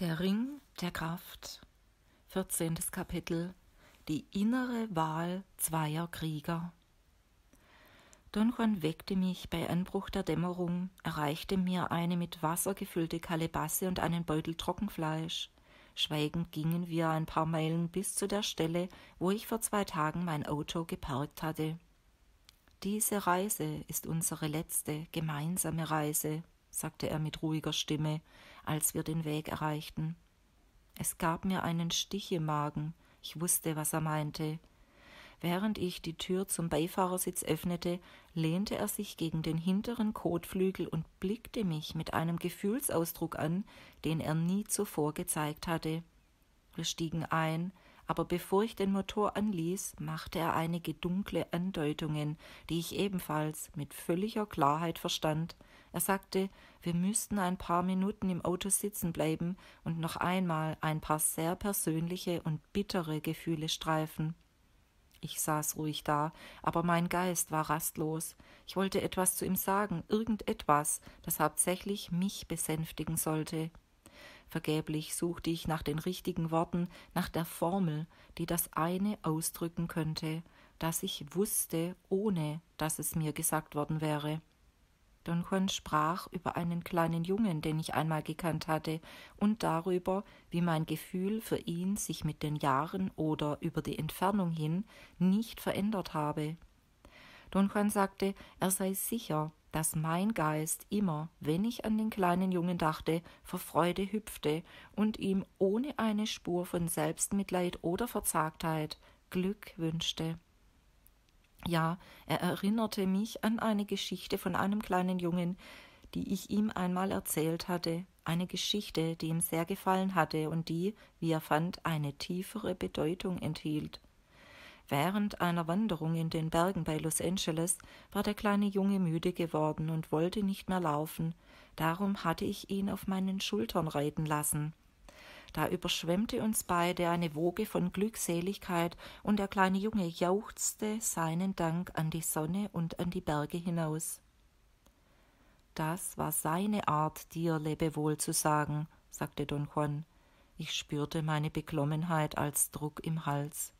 Der Ring der Kraft, 14. Kapitel, die innere Wahl zweier Krieger. Don Juan weckte mich bei Anbruch der Dämmerung, erreichte mir eine mit Wasser gefüllte Kalebasse und einen Beutel Trockenfleisch. Schweigend gingen wir ein paar Meilen bis zu der Stelle, wo ich vor zwei Tagen mein Auto geparkt hatte. Diese Reise ist unsere letzte gemeinsame Reise, sagte er mit ruhiger Stimme, als wir den Weg erreichten. Es gab mir einen Stich im Magen, ich wusste, was er meinte. Während ich die Tür zum Beifahrersitz öffnete, lehnte er sich gegen den hinteren Kotflügel und blickte mich mit einem Gefühlsausdruck an, den er nie zuvor gezeigt hatte. Wir stiegen ein, aber bevor ich den Motor anließ, machte er einige dunkle Andeutungen, die ich ebenfalls mit völliger Klarheit verstand, er sagte, wir müssten ein paar Minuten im Auto sitzen bleiben und noch einmal ein paar sehr persönliche und bittere Gefühle streifen. Ich saß ruhig da, aber mein Geist war rastlos. Ich wollte etwas zu ihm sagen, irgendetwas, das hauptsächlich mich besänftigen sollte. Vergeblich suchte ich nach den richtigen Worten, nach der Formel, die das eine ausdrücken könnte, das ich wusste, ohne dass es mir gesagt worden wäre. Don Juan sprach über einen kleinen Jungen, den ich einmal gekannt hatte, und darüber, wie mein Gefühl für ihn sich mit den Jahren oder über die Entfernung hin nicht verändert habe. Don Juan sagte, er sei sicher, dass mein Geist immer, wenn ich an den kleinen Jungen dachte, vor Freude hüpfte und ihm ohne eine Spur von Selbstmitleid oder Verzagtheit Glück wünschte. Ja, er erinnerte mich an eine Geschichte von einem kleinen Jungen, die ich ihm einmal erzählt hatte, eine Geschichte, die ihm sehr gefallen hatte und die, wie er fand, eine tiefere Bedeutung enthielt. Während einer Wanderung in den Bergen bei Los Angeles war der kleine Junge müde geworden und wollte nicht mehr laufen, darum hatte ich ihn auf meinen Schultern reiten lassen. Da überschwemmte uns beide eine Woge von Glückseligkeit, und der kleine Junge jauchzte seinen Dank an die Sonne und an die Berge hinaus. Das war seine Art, dir Lebewohl zu sagen, sagte Don Juan. Ich spürte meine Beklommenheit als Druck im Hals.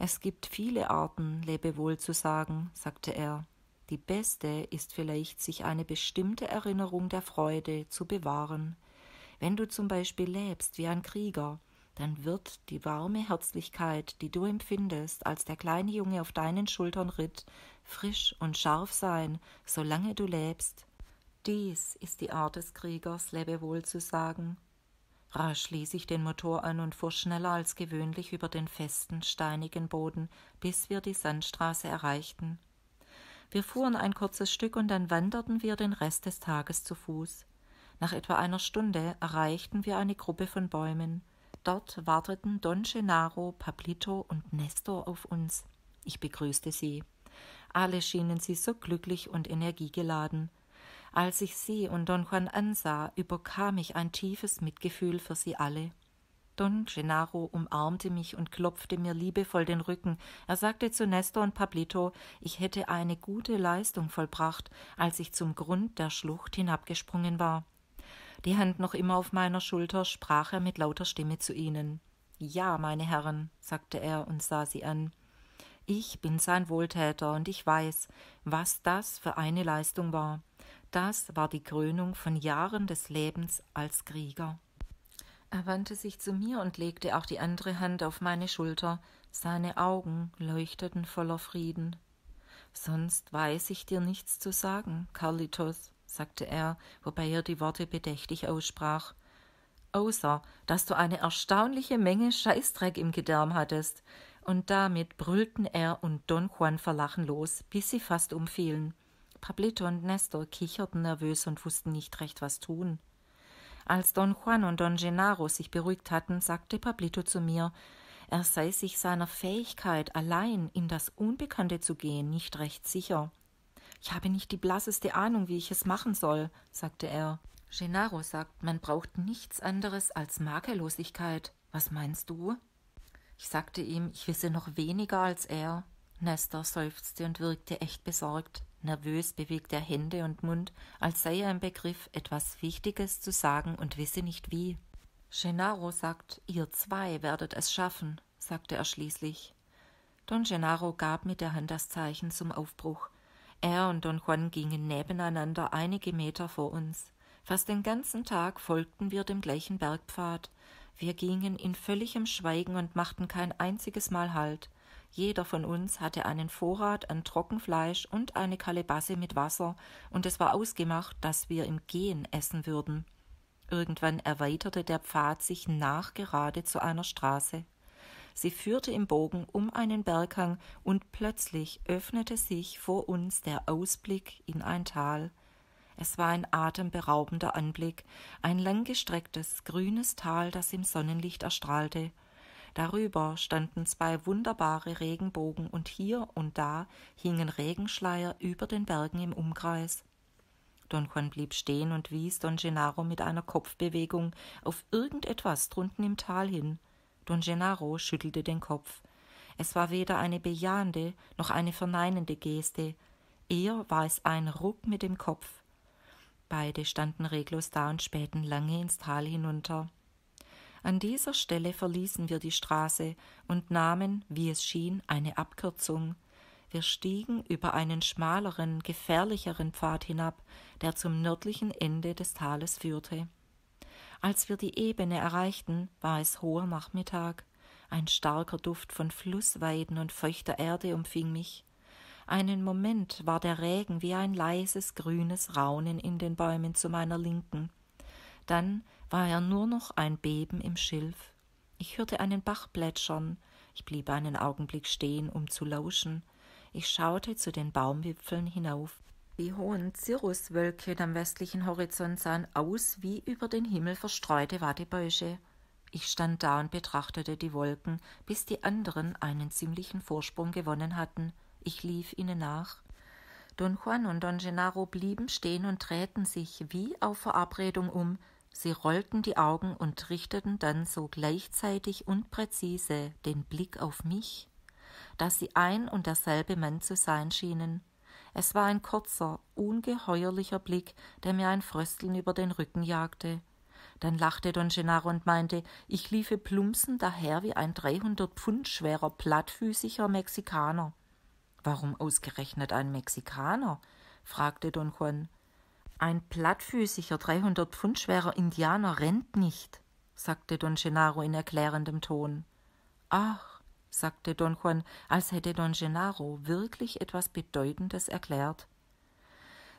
Es gibt viele Arten, Lebewohl zu sagen, sagte er. Die beste ist vielleicht, sich eine bestimmte Erinnerung der Freude zu bewahren. Wenn du zum Beispiel lebst wie ein Krieger, dann wird die warme Herzlichkeit, die du empfindest, als der kleine Junge auf deinen Schultern ritt, frisch und scharf sein, solange du lebst. Dies ist die Art des Kriegers, Lebewohl zu sagen. Rasch ließ ich den Motor an und fuhr schneller als gewöhnlich über den festen, steinigen Boden, bis wir die Sandstraße erreichten. Wir fuhren ein kurzes Stück und dann wanderten wir den Rest des Tages zu Fuß. Nach etwa einer Stunde erreichten wir eine Gruppe von Bäumen. Dort warteten Don Gennaro, Pablito und Nestor auf uns. Ich begrüßte sie. Alle schienen sie so glücklich und energiegeladen. Als ich sie und Don Juan ansah, überkam ich ein tiefes Mitgefühl für sie alle. Don Gennaro umarmte mich und klopfte mir liebevoll den Rücken. Er sagte zu Nestor und Pablito, ich hätte eine gute Leistung vollbracht, als ich zum Grund der Schlucht hinabgesprungen war die Hand noch immer auf meiner Schulter, sprach er mit lauter Stimme zu ihnen. Ja, meine Herren, sagte er und sah sie an. Ich bin sein Wohltäter und ich weiß, was das für eine Leistung war. Das war die Krönung von Jahren des Lebens als Krieger. Er wandte sich zu mir und legte auch die andere Hand auf meine Schulter. Seine Augen leuchteten voller Frieden. Sonst weiß ich dir nichts zu sagen, Carlitos, sagte er, wobei er die Worte bedächtig aussprach, außer dass du eine erstaunliche Menge Scheißdreck im Gedärm hattest, und damit brüllten er und Don Juan vor los, bis sie fast umfielen. Pablito und Nestor kicherten nervös und wussten nicht recht, was tun. Als Don Juan und Don Gennaro sich beruhigt hatten, sagte Pablito zu mir, er sei sich seiner Fähigkeit, allein in das Unbekannte zu gehen, nicht recht sicher. Ich habe nicht die blasseste Ahnung, wie ich es machen soll, sagte er. Gennaro sagt, man braucht nichts anderes als Makellosigkeit. Was meinst du? Ich sagte ihm, ich wisse noch weniger als er. Nestor seufzte und wirkte echt besorgt. Nervös bewegte er Hände und Mund, als sei er im Begriff, etwas Wichtiges zu sagen und wisse nicht wie. Gennaro sagt, ihr zwei werdet es schaffen, sagte er schließlich. Don Gennaro gab mit der Hand das Zeichen zum Aufbruch. Er und Don Juan gingen nebeneinander einige Meter vor uns. Fast den ganzen Tag folgten wir dem gleichen Bergpfad. Wir gingen in völligem Schweigen und machten kein einziges Mal Halt. Jeder von uns hatte einen Vorrat an Trockenfleisch und eine Kalebasse mit Wasser, und es war ausgemacht, dass wir im Gehen essen würden. Irgendwann erweiterte der Pfad sich nachgerade zu einer Straße. Sie führte im Bogen um einen Berghang, und plötzlich öffnete sich vor uns der Ausblick in ein Tal. Es war ein atemberaubender Anblick, ein langgestrecktes, grünes Tal, das im Sonnenlicht erstrahlte. Darüber standen zwei wunderbare Regenbogen, und hier und da hingen Regenschleier über den Bergen im Umkreis. Don Juan blieb stehen und wies Don Gennaro mit einer Kopfbewegung auf irgendetwas drunten im Tal hin. Don Gennaro schüttelte den Kopf. Es war weder eine bejahende noch eine verneinende Geste, eher war es ein Ruck mit dem Kopf. Beide standen reglos da und spähten lange ins Tal hinunter. An dieser Stelle verließen wir die Straße und nahmen, wie es schien, eine Abkürzung. Wir stiegen über einen schmaleren, gefährlicheren Pfad hinab, der zum nördlichen Ende des Tales führte. Als wir die Ebene erreichten, war es hoher Nachmittag. Ein starker Duft von Flussweiden und feuchter Erde umfing mich. Einen Moment war der Regen wie ein leises grünes Raunen in den Bäumen zu meiner Linken. Dann war er nur noch ein Beben im Schilf. Ich hörte einen Bach plätschern. Ich blieb einen Augenblick stehen, um zu lauschen. Ich schaute zu den Baumwipfeln hinauf. Die hohen Zirruswölkchen am westlichen Horizont sahen aus wie über den Himmel verstreute Wattebäusche. Ich stand da und betrachtete die Wolken, bis die anderen einen ziemlichen Vorsprung gewonnen hatten. Ich lief ihnen nach. Don Juan und Don Gennaro blieben stehen und drehten sich wie auf Verabredung um. Sie rollten die Augen und richteten dann so gleichzeitig und präzise den Blick auf mich, dass sie ein und derselbe Mann zu sein schienen. Es war ein kurzer, ungeheuerlicher Blick, der mir ein Frösteln über den Rücken jagte. Dann lachte Don Gennaro und meinte, ich liefe plumpsen daher wie ein 300 Pfund schwerer, plattfüßiger Mexikaner. Warum ausgerechnet ein Mexikaner? fragte Don Juan. Ein plattfüßiger, 300 Pfund schwerer Indianer rennt nicht, sagte Don Gennaro in erklärendem Ton. Ach, sagte Don Juan, als hätte Don Gennaro wirklich etwas Bedeutendes erklärt.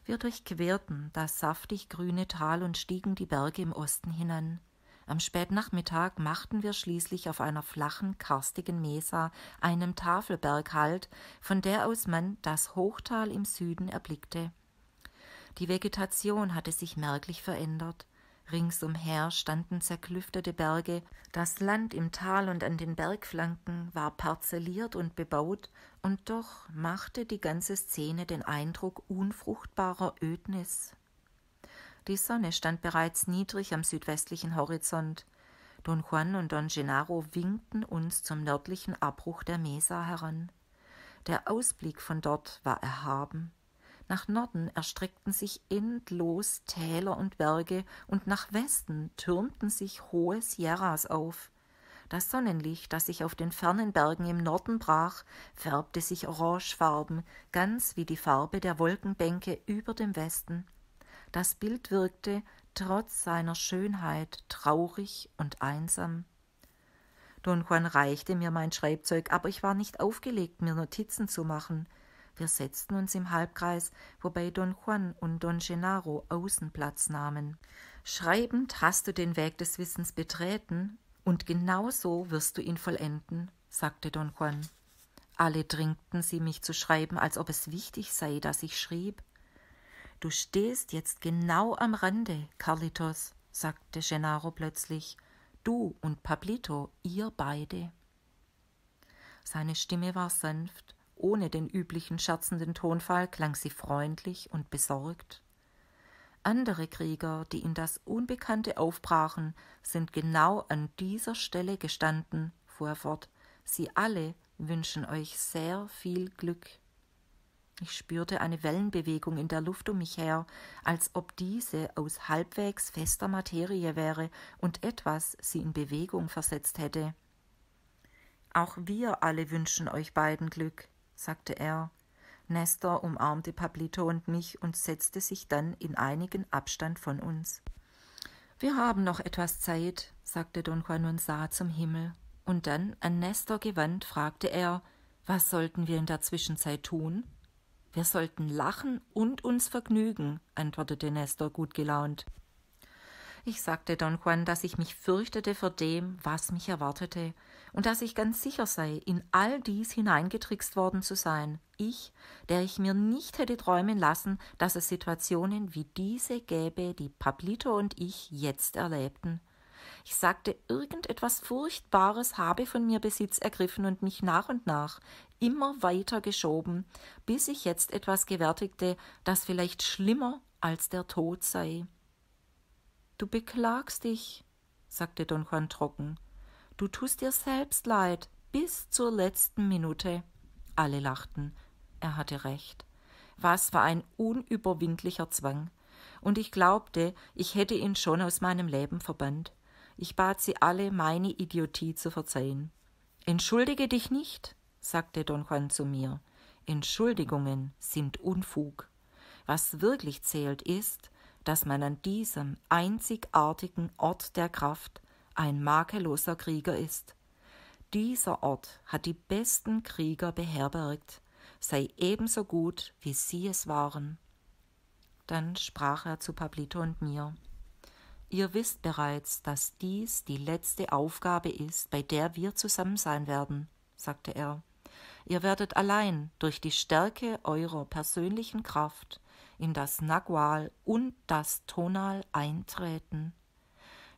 Wir durchquerten das saftig grüne Tal und stiegen die Berge im Osten hinan. Am Spätnachmittag machten wir schließlich auf einer flachen, karstigen Mesa, einem Tafelberg halt, von der aus man das Hochtal im Süden erblickte. Die Vegetation hatte sich merklich verändert. Ringsumher standen zerklüftete Berge, das Land im Tal und an den Bergflanken war parzelliert und bebaut, und doch machte die ganze Szene den Eindruck unfruchtbarer Ödnis. Die Sonne stand bereits niedrig am südwestlichen Horizont. Don Juan und Don Gennaro winkten uns zum nördlichen Abbruch der Mesa heran. Der Ausblick von dort war erhaben nach Norden erstreckten sich endlos Täler und Berge, und nach Westen türmten sich hohe Sierras auf. Das Sonnenlicht, das sich auf den fernen Bergen im Norden brach, färbte sich orangefarben, ganz wie die Farbe der Wolkenbänke über dem Westen. Das Bild wirkte, trotz seiner Schönheit, traurig und einsam. Don Juan reichte mir mein Schreibzeug, aber ich war nicht aufgelegt, mir Notizen zu machen. Wir setzten uns im Halbkreis, wobei Don Juan und Don Gennaro außen Platz nahmen. Schreibend hast du den Weg des Wissens betreten, und genau so wirst du ihn vollenden, sagte Don Juan. Alle drängten sie mich zu schreiben, als ob es wichtig sei, dass ich schrieb. Du stehst jetzt genau am Rande, Carlitos, sagte Gennaro plötzlich. Du und Pablito, ihr beide. Seine Stimme war sanft, ohne den üblichen scherzenden Tonfall klang sie freundlich und besorgt. Andere Krieger, die in das Unbekannte aufbrachen, sind genau an dieser Stelle gestanden, fuhr er fort. Sie alle wünschen euch sehr viel Glück. Ich spürte eine Wellenbewegung in der Luft um mich her, als ob diese aus halbwegs fester Materie wäre und etwas sie in Bewegung versetzt hätte. Auch wir alle wünschen euch beiden Glück, sagte er. Nestor umarmte Pablito und mich und setzte sich dann in einigen Abstand von uns. Wir haben noch etwas Zeit, sagte Don Juan und sah zum Himmel. Und dann, an Nestor gewandt, fragte er, was sollten wir in der Zwischenzeit tun? Wir sollten lachen und uns vergnügen, antwortete Nestor gut gelaunt. Ich sagte Don Juan, dass ich mich fürchtete vor dem, was mich erwartete, und dass ich ganz sicher sei, in all dies hineingetrickst worden zu sein, ich, der ich mir nicht hätte träumen lassen, dass es Situationen wie diese gäbe, die Pablito und ich jetzt erlebten. Ich sagte, irgendetwas Furchtbares habe von mir Besitz ergriffen und mich nach und nach immer weiter geschoben, bis ich jetzt etwas gewärtigte, das vielleicht schlimmer als der Tod sei. Du beklagst dich, sagte Don Juan trocken. Du tust dir selbst leid bis zur letzten Minute. Alle lachten. Er hatte recht. Was war ein unüberwindlicher Zwang. Und ich glaubte, ich hätte ihn schon aus meinem Leben verbannt. Ich bat sie alle, meine Idiotie zu verzeihen. Entschuldige dich nicht, sagte Don Juan zu mir. Entschuldigungen sind Unfug. Was wirklich zählt ist, dass man an diesem einzigartigen Ort der Kraft ein makelloser Krieger ist. Dieser Ort hat die besten Krieger beherbergt, sei ebenso gut, wie sie es waren. Dann sprach er zu Pablito und mir Ihr wisst bereits, dass dies die letzte Aufgabe ist, bei der wir zusammen sein werden, sagte er. Ihr werdet allein durch die Stärke eurer persönlichen Kraft in das Nagual und das Tonal eintreten.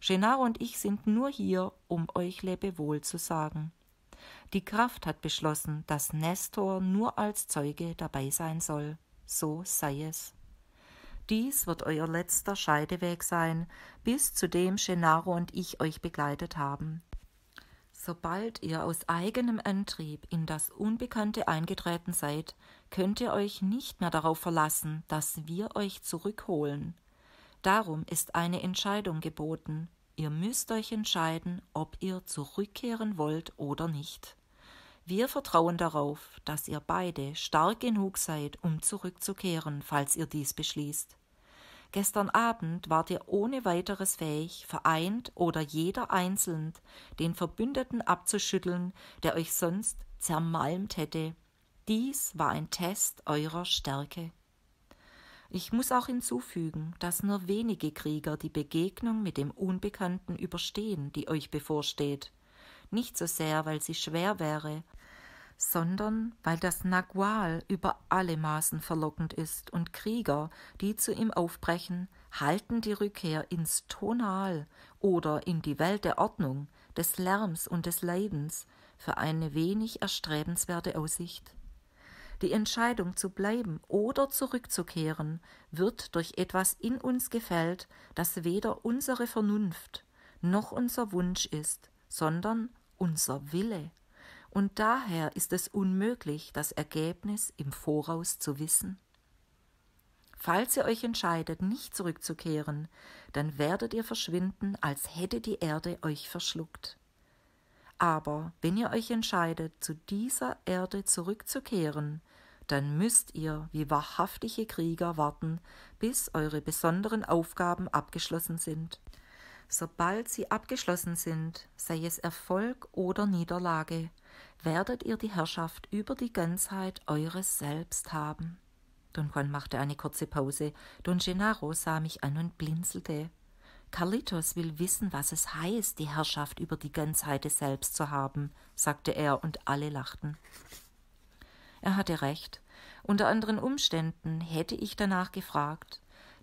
Gennaro und ich sind nur hier, um euch Lebewohl zu sagen. Die Kraft hat beschlossen, dass Nestor nur als Zeuge dabei sein soll. So sei es. Dies wird euer letzter Scheideweg sein, bis zu dem Gennaro und ich euch begleitet haben. Sobald ihr aus eigenem Antrieb in das Unbekannte eingetreten seid, könnt ihr euch nicht mehr darauf verlassen, dass wir euch zurückholen. Darum ist eine Entscheidung geboten. Ihr müsst euch entscheiden, ob ihr zurückkehren wollt oder nicht. Wir vertrauen darauf, dass ihr beide stark genug seid, um zurückzukehren, falls ihr dies beschließt. Gestern Abend wart ihr ohne weiteres fähig, vereint oder jeder einzeln den Verbündeten abzuschütteln, der euch sonst zermalmt hätte. Dies war ein Test eurer Stärke. Ich muss auch hinzufügen, dass nur wenige Krieger die Begegnung mit dem Unbekannten überstehen, die euch bevorsteht. Nicht so sehr, weil sie schwer wäre, sondern weil das Nagual über alle Maßen verlockend ist und Krieger, die zu ihm aufbrechen, halten die Rückkehr ins Tonal oder in die Welt der Ordnung, des Lärms und des Leidens für eine wenig erstrebenswerte Aussicht. Die Entscheidung zu bleiben oder zurückzukehren wird durch etwas in uns gefällt, das weder unsere Vernunft noch unser Wunsch ist, sondern unser Wille. Und daher ist es unmöglich, das Ergebnis im Voraus zu wissen. Falls ihr euch entscheidet, nicht zurückzukehren, dann werdet ihr verschwinden, als hätte die Erde euch verschluckt. Aber wenn ihr euch entscheidet, zu dieser Erde zurückzukehren, dann müsst ihr wie wahrhaftige Krieger warten, bis eure besonderen Aufgaben abgeschlossen sind. Sobald sie abgeschlossen sind, sei es Erfolg oder Niederlage, werdet ihr die Herrschaft über die Ganzheit eures Selbst haben. Don Juan machte eine kurze Pause. Don Gennaro sah mich an und blinzelte. Carlitos will wissen, was es heißt, die Herrschaft über die Ganzheit des Selbst zu haben, sagte er, und alle lachten. Er hatte recht. Unter anderen Umständen hätte ich danach gefragt.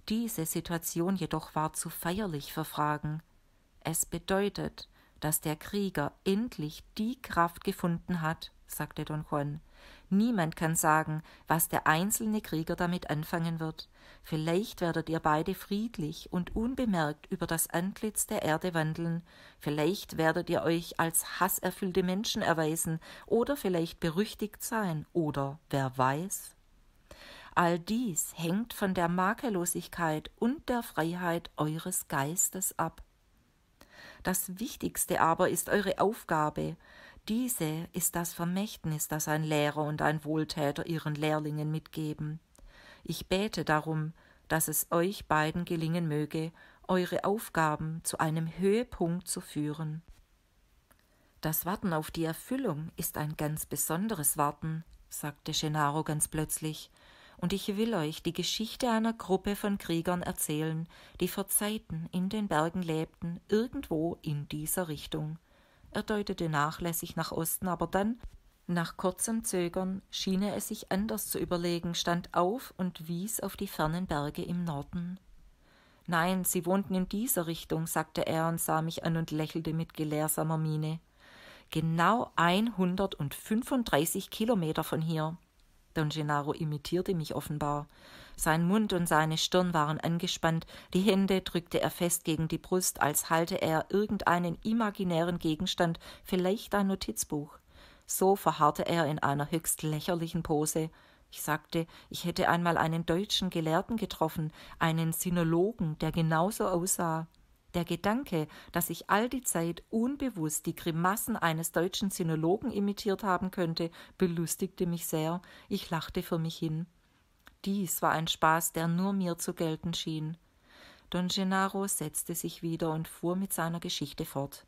Diese Situation jedoch war zu feierlich für Fragen. Es bedeutet, dass der Krieger endlich die Kraft gefunden hat, sagte Don Juan, Niemand kann sagen, was der einzelne Krieger damit anfangen wird. Vielleicht werdet ihr beide friedlich und unbemerkt über das Antlitz der Erde wandeln, vielleicht werdet ihr euch als hasserfüllte Menschen erweisen oder vielleicht berüchtigt sein oder wer weiß. All dies hängt von der Makellosigkeit und der Freiheit eures Geistes ab. Das Wichtigste aber ist eure Aufgabe, diese ist das Vermächtnis, das ein Lehrer und ein Wohltäter ihren Lehrlingen mitgeben. Ich bete darum, dass es euch beiden gelingen möge, eure Aufgaben zu einem Höhepunkt zu führen. Das Warten auf die Erfüllung ist ein ganz besonderes Warten, sagte Gennaro ganz plötzlich, und ich will euch die Geschichte einer Gruppe von Kriegern erzählen, die vor Zeiten in den Bergen lebten, irgendwo in dieser Richtung er deutete nachlässig nach Osten, aber dann, nach kurzem Zögern, schien er es sich anders zu überlegen, stand auf und wies auf die fernen Berge im Norden. Nein, sie wohnten in dieser Richtung, sagte er und sah mich an und lächelte mit gelehrsamer Miene. Genau einhundertundfünfunddreißig Kilometer von hier. Don Gennaro imitierte mich offenbar. Sein Mund und seine Stirn waren angespannt, die Hände drückte er fest gegen die Brust, als halte er irgendeinen imaginären Gegenstand, vielleicht ein Notizbuch. So verharrte er in einer höchst lächerlichen Pose. Ich sagte, ich hätte einmal einen deutschen Gelehrten getroffen, einen Sinologen, der genauso aussah. Der Gedanke, dass ich all die Zeit unbewusst die Grimassen eines deutschen Sinologen imitiert haben könnte, belustigte mich sehr. Ich lachte für mich hin. Dies war ein Spaß, der nur mir zu gelten schien. Don Gennaro setzte sich wieder und fuhr mit seiner Geschichte fort.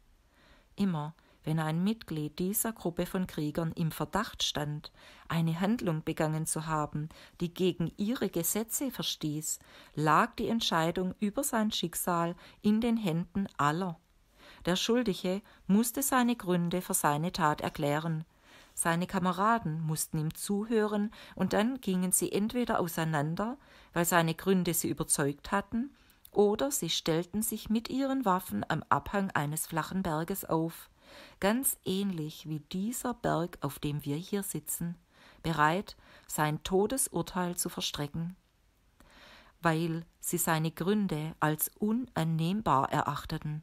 Immer, wenn ein Mitglied dieser Gruppe von Kriegern im Verdacht stand, eine Handlung begangen zu haben, die gegen ihre Gesetze verstieß, lag die Entscheidung über sein Schicksal in den Händen aller. Der Schuldige musste seine Gründe für seine Tat erklären. Seine Kameraden mussten ihm zuhören, und dann gingen sie entweder auseinander, weil seine Gründe sie überzeugt hatten, oder sie stellten sich mit ihren Waffen am Abhang eines flachen Berges auf, ganz ähnlich wie dieser Berg, auf dem wir hier sitzen, bereit, sein Todesurteil zu verstrecken, weil sie seine Gründe als unannehmbar erachteten.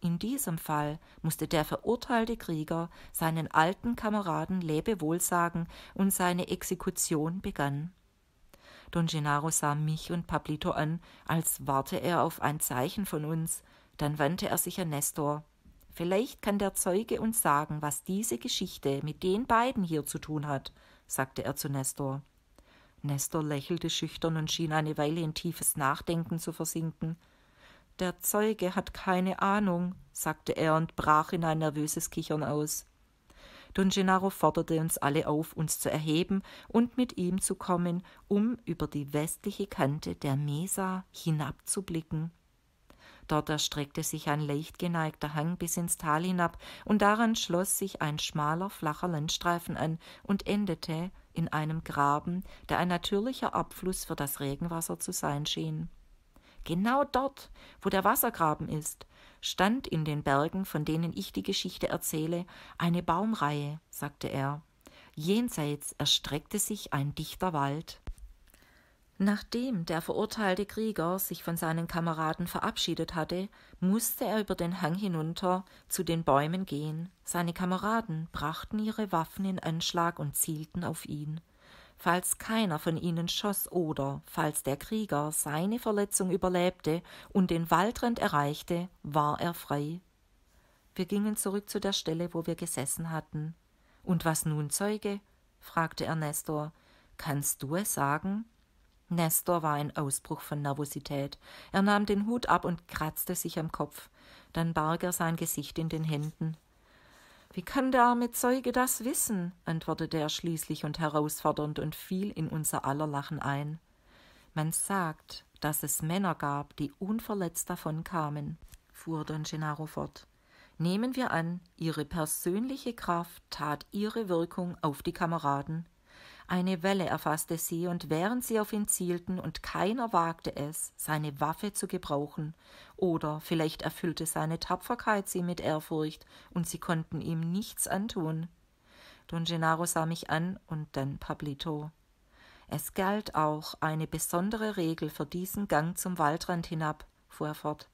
In diesem Fall musste der verurteilte Krieger seinen alten Kameraden Lebewohl sagen und seine Exekution begann. Don Gennaro sah mich und Pablito an, als warte er auf ein Zeichen von uns. Dann wandte er sich an Nestor. Vielleicht kann der Zeuge uns sagen, was diese Geschichte mit den beiden hier zu tun hat, sagte er zu Nestor. Nestor lächelte schüchtern und schien eine Weile in tiefes Nachdenken zu versinken. Der Zeuge hat keine Ahnung, sagte er und brach in ein nervöses Kichern aus. Don Gennaro forderte uns alle auf, uns zu erheben und mit ihm zu kommen, um über die westliche Kante der Mesa hinabzublicken. Dort erstreckte sich ein leicht geneigter Hang bis ins Tal hinab, und daran schloss sich ein schmaler, flacher Landstreifen an und endete in einem Graben, der ein natürlicher Abfluss für das Regenwasser zu sein schien. Genau dort, wo der Wassergraben ist, stand in den Bergen, von denen ich die Geschichte erzähle, eine Baumreihe, sagte er. Jenseits erstreckte sich ein dichter Wald. Nachdem der verurteilte Krieger sich von seinen Kameraden verabschiedet hatte, musste er über den Hang hinunter zu den Bäumen gehen. Seine Kameraden brachten ihre Waffen in Anschlag und zielten auf ihn. Falls keiner von ihnen schoss oder falls der Krieger seine Verletzung überlebte und den Waldrand erreichte, war er frei. Wir gingen zurück zu der Stelle, wo wir gesessen hatten. Und was nun, Zeuge? fragte Ernestor. Kannst du es sagen? Nestor war ein Ausbruch von Nervosität. Er nahm den Hut ab und kratzte sich am Kopf. Dann barg er sein Gesicht in den Händen. Wie kann der arme Zeuge das wissen? antwortete er schließlich und herausfordernd und fiel in unser aller Lachen ein. Man sagt, dass es Männer gab, die unverletzt davon kamen, fuhr Don Gennaro fort. Nehmen wir an, ihre persönliche Kraft tat ihre Wirkung auf die Kameraden. Eine Welle erfasste sie, und während sie auf ihn zielten und keiner wagte es, seine Waffe zu gebrauchen, oder vielleicht erfüllte seine Tapferkeit sie mit Ehrfurcht, und sie konnten ihm nichts antun. Don Gennaro sah mich an und dann Pablito. Es galt auch eine besondere Regel für diesen Gang zum Waldrand hinab, fuhr er fort.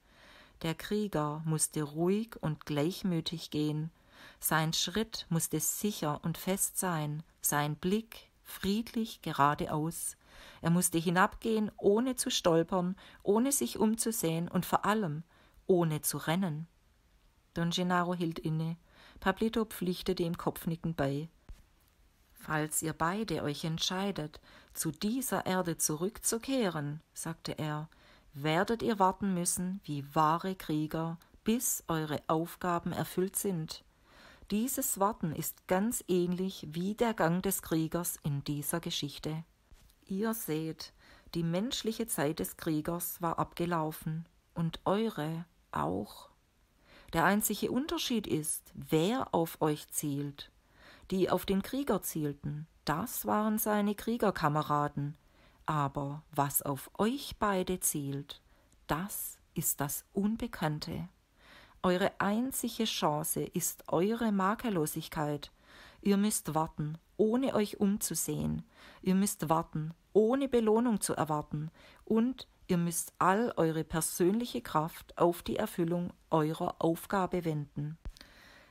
Der Krieger musste ruhig und gleichmütig gehen. Sein Schritt musste sicher und fest sein, sein Blick friedlich geradeaus. Er musste hinabgehen, ohne zu stolpern, ohne sich umzusehen und vor allem ohne zu rennen. Don Gennaro hielt inne. Pablito pflichtete ihm kopfnickend bei. Falls ihr beide euch entscheidet, zu dieser Erde zurückzukehren, sagte er, werdet ihr warten müssen wie wahre Krieger, bis eure Aufgaben erfüllt sind. Dieses Warten ist ganz ähnlich wie der Gang des Kriegers in dieser Geschichte. Ihr seht, die menschliche Zeit des Kriegers war abgelaufen und eure auch. Der einzige Unterschied ist, wer auf euch zielt. Die auf den Krieger zielten, das waren seine Kriegerkameraden. Aber was auf euch beide zielt, das ist das Unbekannte. Eure einzige Chance ist eure Makellosigkeit. Ihr müsst warten, ohne euch umzusehen. Ihr müsst warten, ohne Belohnung zu erwarten. Und ihr müsst all eure persönliche Kraft auf die Erfüllung eurer Aufgabe wenden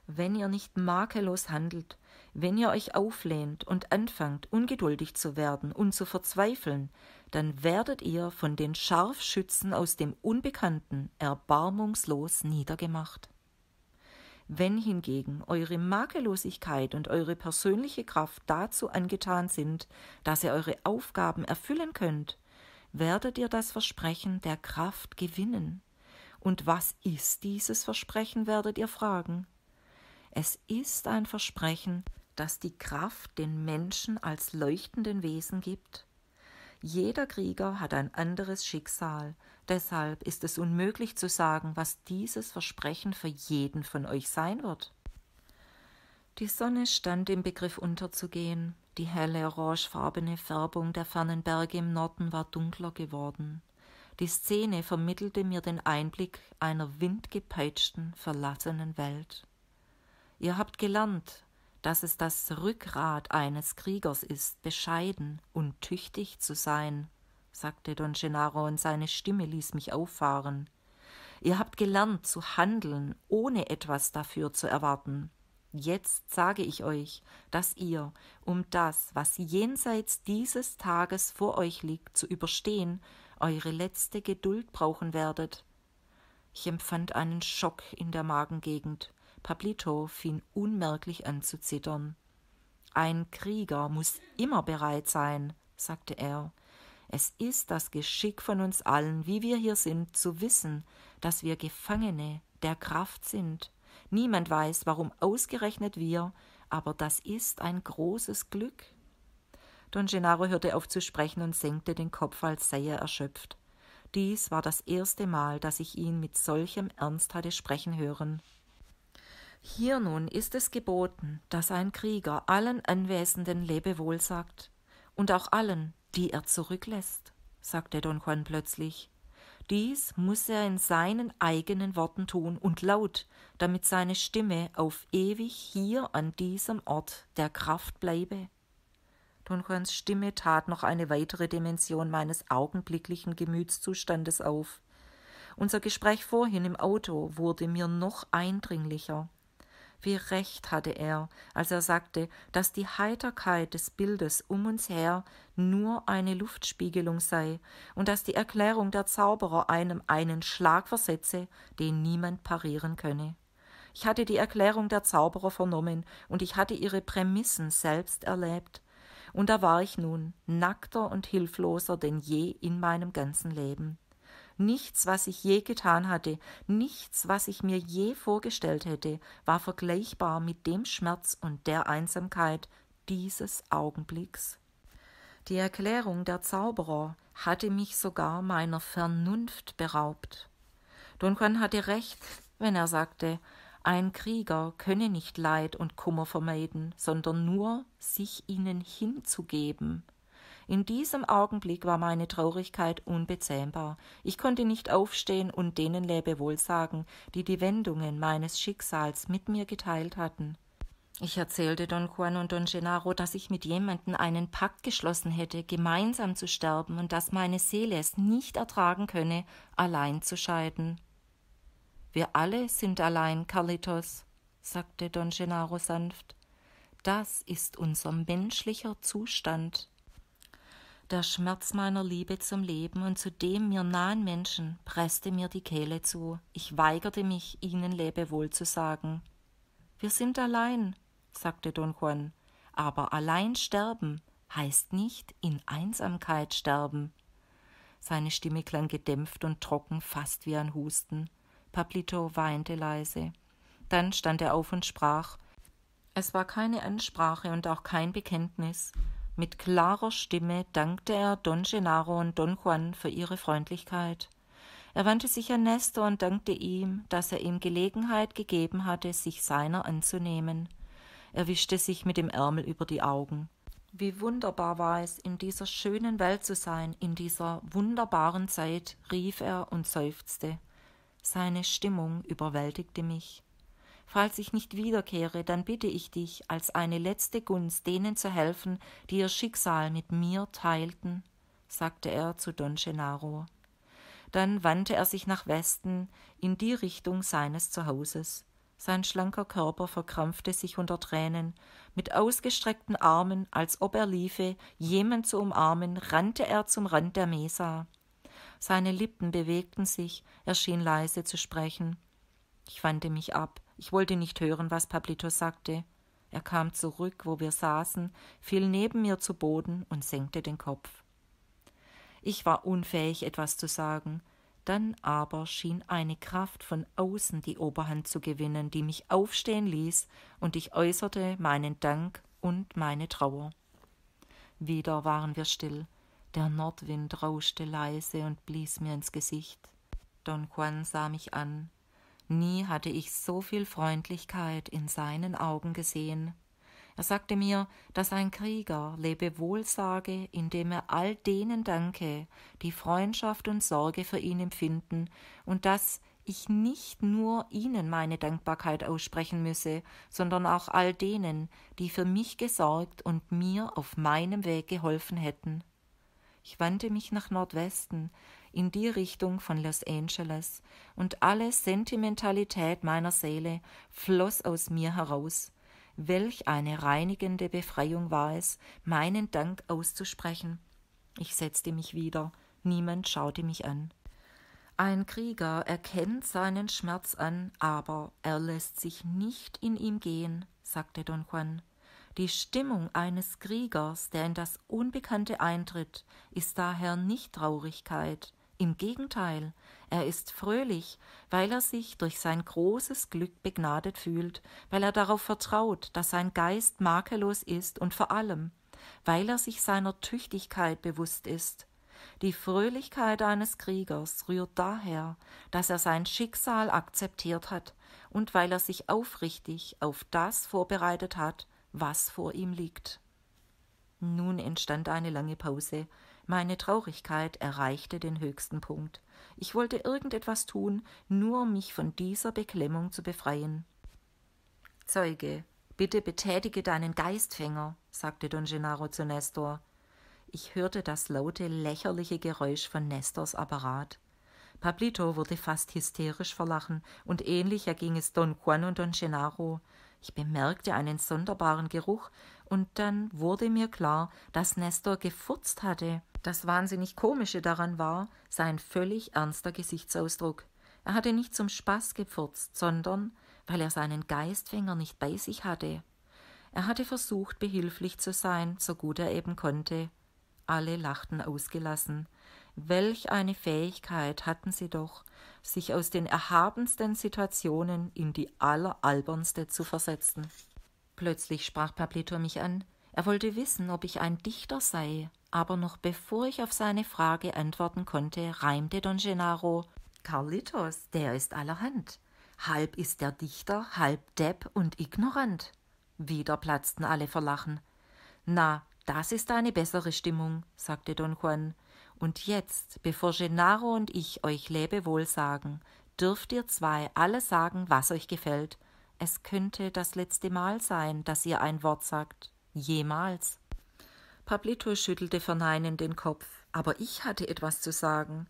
wenn ihr nicht makellos handelt, wenn ihr euch auflehnt und anfangt, ungeduldig zu werden und zu verzweifeln, dann werdet ihr von den Scharfschützen aus dem Unbekannten erbarmungslos niedergemacht. Wenn hingegen eure Makellosigkeit und eure persönliche Kraft dazu angetan sind, dass ihr eure Aufgaben erfüllen könnt, werdet ihr das Versprechen der Kraft gewinnen. Und was ist dieses Versprechen, werdet ihr fragen. Es ist ein Versprechen, das die Kraft den Menschen als leuchtenden Wesen gibt. Jeder Krieger hat ein anderes Schicksal, deshalb ist es unmöglich zu sagen, was dieses Versprechen für jeden von euch sein wird. Die Sonne stand im Begriff unterzugehen, die helle orangefarbene Färbung der fernen Berge im Norden war dunkler geworden. Die Szene vermittelte mir den Einblick einer windgepeitschten, verlassenen Welt. Ihr habt gelernt, dass es das Rückgrat eines Kriegers ist, bescheiden und tüchtig zu sein, sagte Don Gennaro, und seine Stimme ließ mich auffahren. Ihr habt gelernt zu handeln, ohne etwas dafür zu erwarten. Jetzt sage ich euch, dass ihr, um das, was jenseits dieses Tages vor euch liegt, zu überstehen, eure letzte Geduld brauchen werdet. Ich empfand einen Schock in der Magengegend. Pablito fing unmerklich an zu zittern. Ein Krieger muss immer bereit sein, sagte er. Es ist das Geschick von uns allen, wie wir hier sind, zu wissen, dass wir Gefangene der Kraft sind. Niemand weiß, warum ausgerechnet wir, aber das ist ein großes Glück. Don Gennaro hörte auf zu sprechen und senkte den Kopf, als sei er erschöpft. Dies war das erste Mal, dass ich ihn mit solchem Ernst hatte sprechen hören. Hier nun ist es geboten, dass ein Krieger allen anwesenden Lebewohl sagt und auch allen, die er zurücklässt, sagte Don Juan plötzlich. Dies muss er in seinen eigenen Worten tun und laut, damit seine Stimme auf ewig hier an diesem Ort der Kraft bleibe. Don Juans Stimme tat noch eine weitere Dimension meines augenblicklichen Gemütszustandes auf. Unser Gespräch vorhin im Auto wurde mir noch eindringlicher. Wie recht hatte er, als er sagte, dass die Heiterkeit des Bildes um uns her nur eine Luftspiegelung sei und dass die Erklärung der Zauberer einem einen Schlag versetze, den niemand parieren könne. Ich hatte die Erklärung der Zauberer vernommen und ich hatte ihre Prämissen selbst erlebt. Und da war ich nun nackter und hilfloser denn je in meinem ganzen Leben. Nichts, was ich je getan hatte, nichts, was ich mir je vorgestellt hätte, war vergleichbar mit dem Schmerz und der Einsamkeit dieses Augenblicks. Die Erklärung der Zauberer hatte mich sogar meiner Vernunft beraubt. Don Juan hatte recht, wenn er sagte, ein Krieger könne nicht Leid und Kummer vermeiden, sondern nur sich ihnen hinzugeben. In diesem Augenblick war meine Traurigkeit unbezähmbar. Ich konnte nicht aufstehen und denen Lebewohl sagen, die die Wendungen meines Schicksals mit mir geteilt hatten. Ich erzählte Don Juan und Don Gennaro, dass ich mit jemandem einen Pakt geschlossen hätte, gemeinsam zu sterben und dass meine Seele es nicht ertragen könne, allein zu scheiden. Wir alle sind allein, Carlitos, sagte Don Gennaro sanft. Das ist unser menschlicher Zustand. Der Schmerz meiner Liebe zum Leben und zu dem mir nahen Menschen presste mir die Kehle zu. Ich weigerte mich, ihnen Lebewohl zu sagen. Wir sind allein, sagte Don Juan, aber allein sterben heißt nicht in Einsamkeit sterben. Seine Stimme klang gedämpft und trocken, fast wie ein Husten. Pablito weinte leise. Dann stand er auf und sprach. Es war keine Ansprache und auch kein Bekenntnis, mit klarer Stimme dankte er Don Gennaro und Don Juan für ihre Freundlichkeit. Er wandte sich an Nestor und dankte ihm, dass er ihm Gelegenheit gegeben hatte, sich seiner anzunehmen. Er wischte sich mit dem Ärmel über die Augen. Wie wunderbar war es, in dieser schönen Welt zu sein, in dieser wunderbaren Zeit, rief er und seufzte. Seine Stimmung überwältigte mich. Falls ich nicht wiederkehre, dann bitte ich dich als eine letzte Gunst denen zu helfen, die ihr Schicksal mit mir teilten, sagte er zu Don Gennaro. Dann wandte er sich nach Westen, in die Richtung seines Zuhauses. Sein schlanker Körper verkrampfte sich unter Tränen. Mit ausgestreckten Armen, als ob er liefe, jemand zu umarmen, rannte er zum Rand der Mesa. Seine Lippen bewegten sich, er schien leise zu sprechen. Ich wandte mich ab. Ich wollte nicht hören, was Pablito sagte. Er kam zurück, wo wir saßen, fiel neben mir zu Boden und senkte den Kopf. Ich war unfähig, etwas zu sagen. Dann aber schien eine Kraft von außen die Oberhand zu gewinnen, die mich aufstehen ließ, und ich äußerte meinen Dank und meine Trauer. Wieder waren wir still. Der Nordwind rauschte leise und blies mir ins Gesicht. Don Juan sah mich an. Nie hatte ich so viel Freundlichkeit in seinen Augen gesehen. Er sagte mir, dass ein Krieger lebewohl sage, indem er all denen danke, die Freundschaft und Sorge für ihn empfinden, und dass ich nicht nur ihnen meine Dankbarkeit aussprechen müsse, sondern auch all denen, die für mich gesorgt und mir auf meinem Weg geholfen hätten. Ich wandte mich nach Nordwesten, in die Richtung von Los Angeles, und alle Sentimentalität meiner Seele floss aus mir heraus. Welch eine reinigende Befreiung war es, meinen Dank auszusprechen. Ich setzte mich wieder, niemand schaute mich an. Ein Krieger erkennt seinen Schmerz an, aber er lässt sich nicht in ihm gehen, sagte Don Juan. Die Stimmung eines Kriegers, der in das Unbekannte eintritt, ist daher nicht Traurigkeit, im Gegenteil, er ist fröhlich, weil er sich durch sein großes Glück begnadet fühlt, weil er darauf vertraut, dass sein Geist makellos ist und vor allem, weil er sich seiner Tüchtigkeit bewusst ist. Die Fröhlichkeit eines Kriegers rührt daher, dass er sein Schicksal akzeptiert hat und weil er sich aufrichtig auf das vorbereitet hat, was vor ihm liegt. Nun entstand eine lange Pause, meine Traurigkeit erreichte den höchsten Punkt. Ich wollte irgendetwas tun, nur um mich von dieser Beklemmung zu befreien. Zeuge, bitte betätige deinen Geistfänger, sagte Don Gennaro zu Nestor. Ich hörte das laute, lächerliche Geräusch von Nestors Apparat. Pablito wurde fast hysterisch vor Lachen, und ähnlich erging es Don Juan und Don Gennaro. Ich bemerkte einen sonderbaren Geruch, und dann wurde mir klar, dass Nestor gefurzt hatte. Das wahnsinnig Komische daran war sein völlig ernster Gesichtsausdruck. Er hatte nicht zum Spaß gepfurzt, sondern weil er seinen Geistfänger nicht bei sich hatte. Er hatte versucht, behilflich zu sein, so gut er eben konnte. Alle lachten ausgelassen. Welch eine Fähigkeit hatten sie doch, sich aus den erhabensten Situationen in die alleralbernste zu versetzen. Plötzlich sprach Pablito mich an. Er wollte wissen, ob ich ein Dichter sei aber noch bevor ich auf seine Frage antworten konnte, reimte Don Gennaro Carlitos, der ist allerhand. Halb ist der Dichter, halb Depp und ignorant. Wieder platzten alle vor Lachen. Na, das ist eine bessere Stimmung, sagte Don Juan. Und jetzt, bevor Gennaro und ich euch Lebewohl sagen, dürft ihr zwei alle sagen, was euch gefällt. Es könnte das letzte Mal sein, dass ihr ein Wort sagt. Jemals. Pablito schüttelte verneinend den Kopf. Aber ich hatte etwas zu sagen.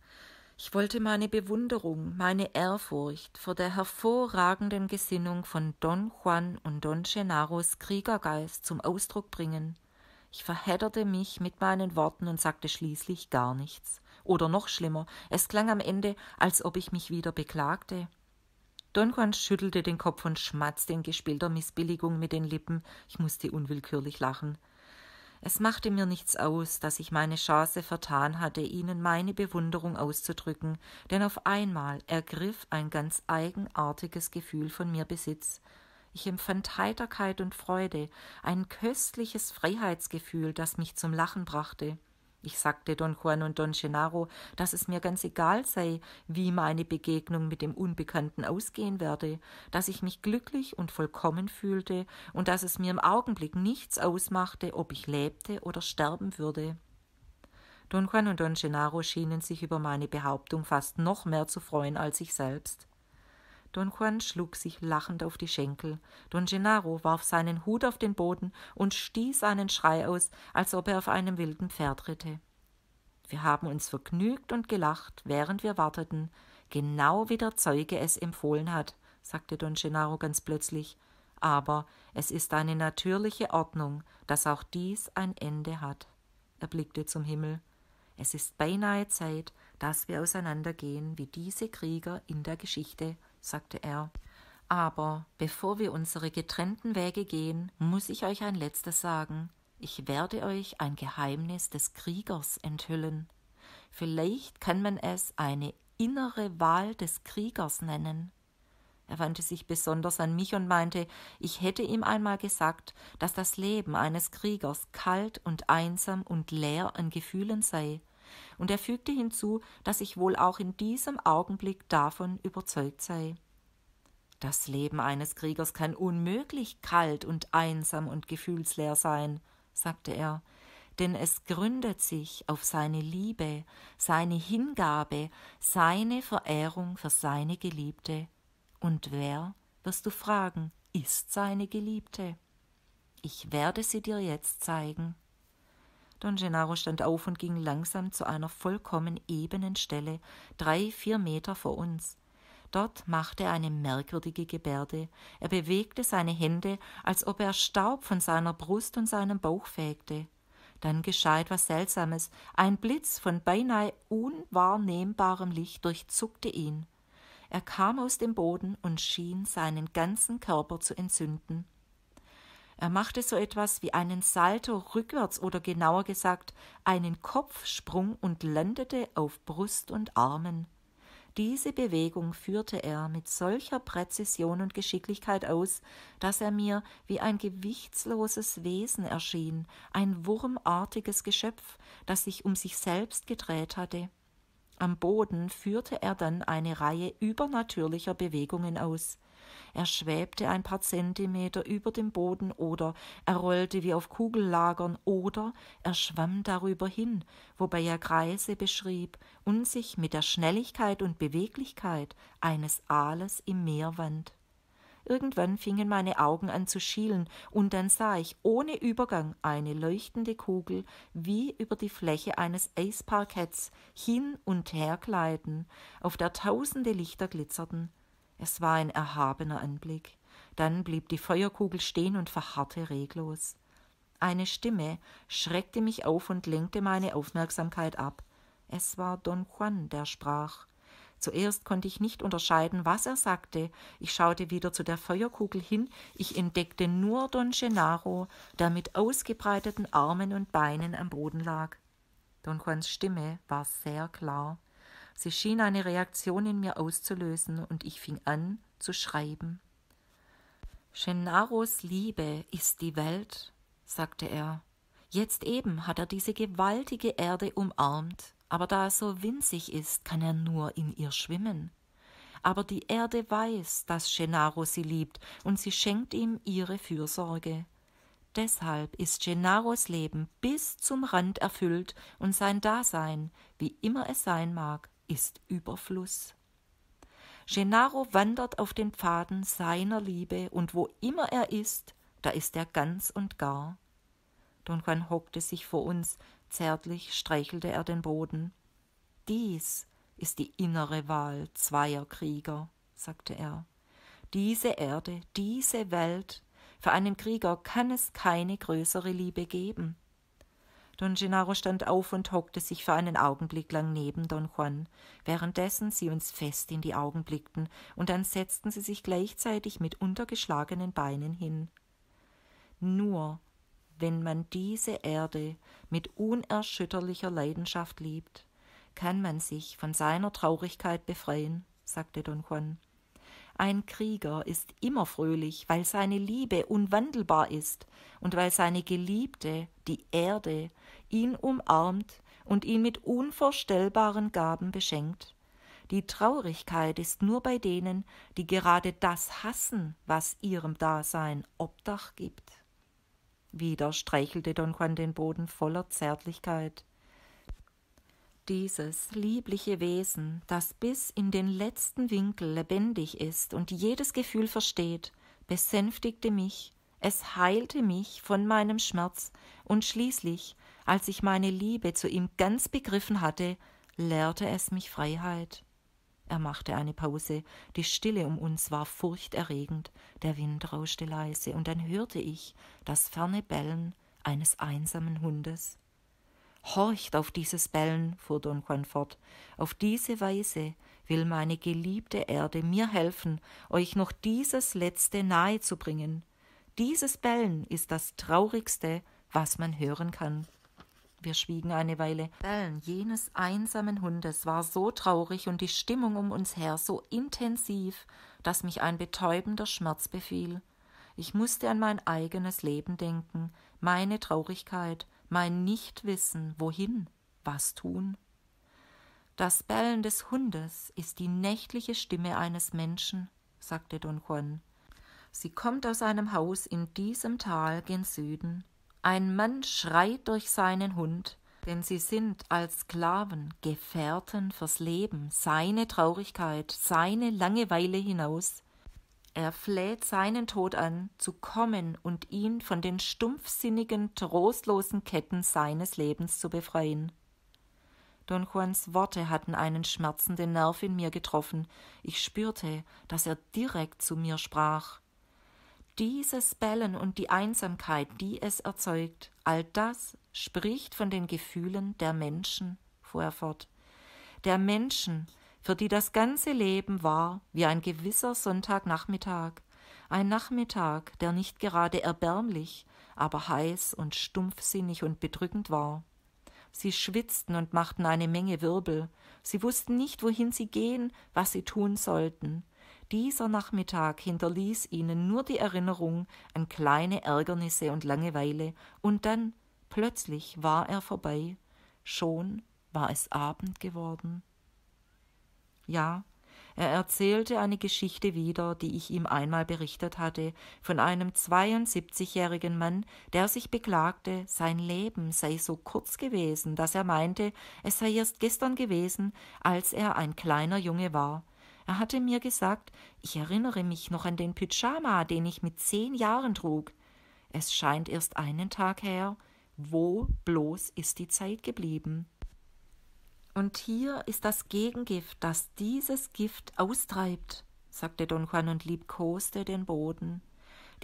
Ich wollte meine Bewunderung, meine Ehrfurcht vor der hervorragenden Gesinnung von Don Juan und Don Gennaros Kriegergeist zum Ausdruck bringen. Ich verhedderte mich mit meinen Worten und sagte schließlich gar nichts. Oder noch schlimmer, es klang am Ende, als ob ich mich wieder beklagte. Don Juan schüttelte den Kopf und schmatzte in gespielter Missbilligung mit den Lippen. Ich musste unwillkürlich lachen. Es machte mir nichts aus, dass ich meine Chance vertan hatte, ihnen meine Bewunderung auszudrücken, denn auf einmal ergriff ein ganz eigenartiges Gefühl von mir Besitz. Ich empfand Heiterkeit und Freude, ein köstliches Freiheitsgefühl, das mich zum Lachen brachte. Ich sagte Don Juan und Don Gennaro, dass es mir ganz egal sei, wie meine Begegnung mit dem Unbekannten ausgehen werde, dass ich mich glücklich und vollkommen fühlte und dass es mir im Augenblick nichts ausmachte, ob ich lebte oder sterben würde. Don Juan und Don Gennaro schienen sich über meine Behauptung fast noch mehr zu freuen als ich selbst. Don Juan schlug sich lachend auf die Schenkel. Don Gennaro warf seinen Hut auf den Boden und stieß einen Schrei aus, als ob er auf einem wilden Pferd ritte. Wir haben uns vergnügt und gelacht, während wir warteten, genau wie der Zeuge es empfohlen hat, sagte Don Gennaro ganz plötzlich. Aber es ist eine natürliche Ordnung, dass auch dies ein Ende hat. Er blickte zum Himmel. Es ist beinahe Zeit, dass wir auseinandergehen wie diese Krieger in der Geschichte, sagte er. Aber bevor wir unsere getrennten Wege gehen, muss ich euch ein letztes sagen. Ich werde euch ein Geheimnis des Kriegers enthüllen. Vielleicht kann man es eine innere Wahl des Kriegers nennen. Er wandte sich besonders an mich und meinte, ich hätte ihm einmal gesagt, dass das Leben eines Kriegers kalt und einsam und leer an Gefühlen sei und er fügte hinzu, dass ich wohl auch in diesem Augenblick davon überzeugt sei. Das Leben eines Kriegers kann unmöglich kalt und einsam und gefühlsleer sein, sagte er, denn es gründet sich auf seine Liebe, seine Hingabe, seine Verehrung für seine Geliebte. Und wer, wirst du fragen, ist seine Geliebte? Ich werde sie dir jetzt zeigen. Don Gennaro stand auf und ging langsam zu einer vollkommen ebenen Stelle, drei, vier Meter vor uns. Dort machte er eine merkwürdige Gebärde. Er bewegte seine Hände, als ob er Staub von seiner Brust und seinem Bauch fegte. Dann geschah etwas Seltsames. Ein Blitz von beinahe unwahrnehmbarem Licht durchzuckte ihn. Er kam aus dem Boden und schien seinen ganzen Körper zu entzünden. Er machte so etwas wie einen Salto rückwärts oder genauer gesagt einen Kopfsprung und landete auf Brust und Armen. Diese Bewegung führte er mit solcher Präzision und Geschicklichkeit aus, dass er mir wie ein gewichtsloses Wesen erschien, ein wurmartiges Geschöpf, das sich um sich selbst gedreht hatte. Am Boden führte er dann eine Reihe übernatürlicher Bewegungen aus. Er schwebte ein paar Zentimeter über dem Boden oder er rollte wie auf Kugellagern oder er schwamm darüber hin, wobei er Kreise beschrieb und sich mit der Schnelligkeit und Beweglichkeit eines Aales im Meer wand. Irgendwann fingen meine Augen an zu schielen, und dann sah ich ohne Übergang eine leuchtende Kugel wie über die Fläche eines Eisparketts hin und her gleiten, auf der tausende Lichter glitzerten. Es war ein erhabener Anblick. Dann blieb die Feuerkugel stehen und verharrte reglos. Eine Stimme schreckte mich auf und lenkte meine Aufmerksamkeit ab. Es war Don Juan, der sprach. Zuerst konnte ich nicht unterscheiden, was er sagte. Ich schaute wieder zu der Feuerkugel hin. Ich entdeckte nur Don Gennaro, der mit ausgebreiteten Armen und Beinen am Boden lag. Don Juans Stimme war sehr klar. Sie schien eine Reaktion in mir auszulösen und ich fing an zu schreiben. Gennaros Liebe ist die Welt, sagte er. Jetzt eben hat er diese gewaltige Erde umarmt, aber da er so winzig ist, kann er nur in ihr schwimmen. Aber die Erde weiß, dass Gennaro sie liebt, und sie schenkt ihm ihre Fürsorge. Deshalb ist Gennaros Leben bis zum Rand erfüllt und sein Dasein, wie immer es sein mag, ist Überfluss. Gennaro wandert auf den Pfaden seiner Liebe und wo immer er ist, da ist er ganz und gar. Don Juan hockte sich vor uns, zärtlich streichelte er den Boden. Dies ist die innere Wahl zweier Krieger, sagte er. Diese Erde, diese Welt, für einen Krieger kann es keine größere Liebe geben. Don Gennaro stand auf und hockte sich für einen Augenblick lang neben Don Juan, währenddessen sie uns fest in die Augen blickten, und dann setzten sie sich gleichzeitig mit untergeschlagenen Beinen hin. Nur wenn man diese Erde mit unerschütterlicher Leidenschaft liebt, kann man sich von seiner Traurigkeit befreien, sagte Don Juan. Ein Krieger ist immer fröhlich, weil seine Liebe unwandelbar ist und weil seine Geliebte, die Erde, ihn umarmt und ihn mit unvorstellbaren Gaben beschenkt. Die Traurigkeit ist nur bei denen, die gerade das hassen, was ihrem Dasein Obdach gibt. Wieder streichelte Don Juan den Boden voller Zärtlichkeit dieses liebliche Wesen, das bis in den letzten Winkel lebendig ist und jedes Gefühl versteht, besänftigte mich, es heilte mich von meinem Schmerz und schließlich, als ich meine Liebe zu ihm ganz begriffen hatte, lehrte es mich Freiheit. Er machte eine Pause, die Stille um uns war furchterregend, der Wind rauschte leise, und dann hörte ich das ferne Bellen eines einsamen Hundes. Horcht auf dieses Bellen, fuhr Don Juan fort. Auf diese Weise will meine geliebte Erde mir helfen, euch noch dieses Letzte nahe zu bringen. Dieses Bellen ist das Traurigste, was man hören kann. Wir schwiegen eine Weile. Bellen jenes einsamen Hundes war so traurig und die Stimmung um uns her so intensiv, dass mich ein betäubender Schmerz befiel. Ich musste an mein eigenes Leben denken, meine Traurigkeit, mein Nichtwissen, wohin, was tun? Das Bellen des Hundes ist die nächtliche Stimme eines Menschen, sagte Don Juan. Sie kommt aus einem Haus in diesem Tal gen Süden. Ein Mann schreit durch seinen Hund, denn sie sind als Sklaven, Gefährten fürs Leben, seine Traurigkeit, seine Langeweile hinaus. Er fleht seinen Tod an, zu kommen und ihn von den stumpfsinnigen, trostlosen Ketten seines Lebens zu befreien. Don Juans Worte hatten einen schmerzenden Nerv in mir getroffen. Ich spürte, dass er direkt zu mir sprach. Dieses Bellen und die Einsamkeit, die es erzeugt, all das spricht von den Gefühlen der Menschen, fuhr er fort. Der Menschen, für die das ganze Leben war wie ein gewisser Sonntagnachmittag, ein Nachmittag, der nicht gerade erbärmlich, aber heiß und stumpfsinnig und bedrückend war. Sie schwitzten und machten eine Menge Wirbel, sie wussten nicht, wohin sie gehen, was sie tun sollten. Dieser Nachmittag hinterließ ihnen nur die Erinnerung an kleine Ärgernisse und Langeweile, und dann plötzlich war er vorbei, schon war es Abend geworden. Ja, er erzählte eine Geschichte wieder, die ich ihm einmal berichtet hatte, von einem 72-jährigen Mann, der sich beklagte, sein Leben sei so kurz gewesen, dass er meinte, es sei erst gestern gewesen, als er ein kleiner Junge war. Er hatte mir gesagt, ich erinnere mich noch an den Pyjama, den ich mit zehn Jahren trug. Es scheint erst einen Tag her. Wo bloß ist die Zeit geblieben? Und hier ist das Gegengift, das dieses Gift austreibt, sagte Don Juan und liebkoste den Boden.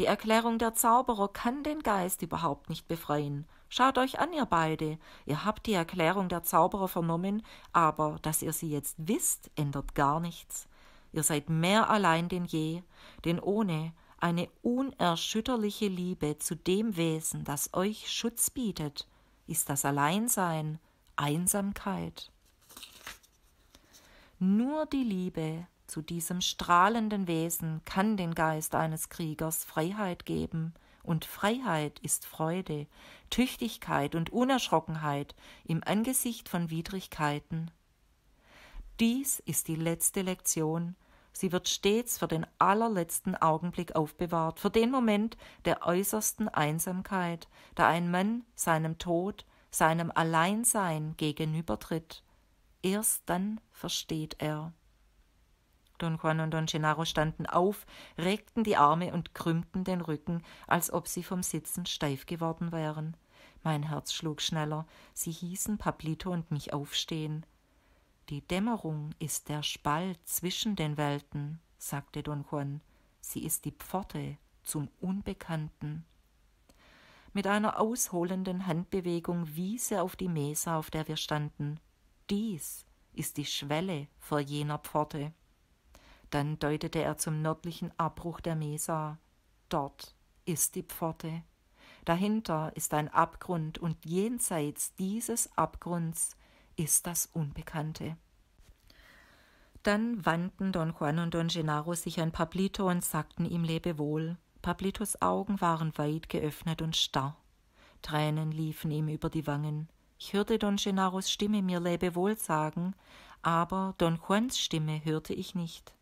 Die Erklärung der Zauberer kann den Geist überhaupt nicht befreien. Schaut euch an, ihr beide. Ihr habt die Erklärung der Zauberer vernommen, aber dass ihr sie jetzt wisst, ändert gar nichts. Ihr seid mehr allein denn je, denn ohne eine unerschütterliche Liebe zu dem Wesen, das euch Schutz bietet, ist das Alleinsein Einsamkeit. Nur die Liebe zu diesem strahlenden Wesen kann den Geist eines Kriegers Freiheit geben, und Freiheit ist Freude, Tüchtigkeit und Unerschrockenheit im Angesicht von Widrigkeiten. Dies ist die letzte Lektion, sie wird stets für den allerletzten Augenblick aufbewahrt, für den Moment der äußersten Einsamkeit, da ein Mann seinem Tod, seinem Alleinsein gegenübertritt Erst dann versteht er. Don Juan und Don Gennaro standen auf, regten die Arme und krümmten den Rücken, als ob sie vom Sitzen steif geworden wären. Mein Herz schlug schneller. Sie hießen Pablito und mich aufstehen. Die Dämmerung ist der Spalt zwischen den Welten, sagte Don Juan. Sie ist die Pforte zum Unbekannten. Mit einer ausholenden Handbewegung wies er auf die Mesa, auf der wir standen. Dies ist die Schwelle vor jener Pforte. Dann deutete er zum nördlichen Abbruch der Mesa. Dort ist die Pforte. Dahinter ist ein Abgrund und jenseits dieses Abgrunds ist das Unbekannte. Dann wandten Don Juan und Don Gennaro sich an Pablito und sagten ihm Lebewohl. Pablitos Augen waren weit geöffnet und starr. Tränen liefen ihm über die Wangen. Ich hörte Don Gennaros Stimme mir lebewohl sagen, aber Don Juans Stimme hörte ich nicht.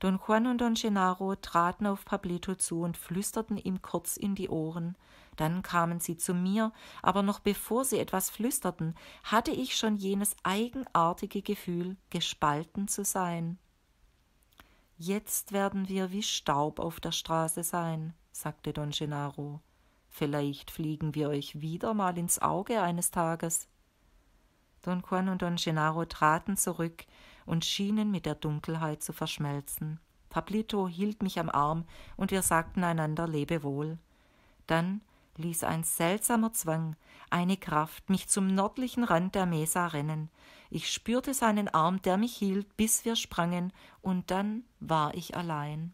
Don Juan und Don Gennaro traten auf Pablito zu und flüsterten ihm kurz in die Ohren. Dann kamen sie zu mir, aber noch bevor sie etwas flüsterten, hatte ich schon jenes eigenartige Gefühl, gespalten zu sein. Jetzt werden wir wie Staub auf der Straße sein, sagte Don Gennaro. Vielleicht fliegen wir euch wieder mal ins Auge eines Tages. Don Juan und Don Gennaro traten zurück und schienen mit der Dunkelheit zu verschmelzen. Pablito hielt mich am Arm und wir sagten einander Lebewohl. Dann ließ ein seltsamer Zwang, eine Kraft mich zum nördlichen Rand der Mesa rennen. Ich spürte seinen Arm, der mich hielt, bis wir sprangen, und dann war ich allein.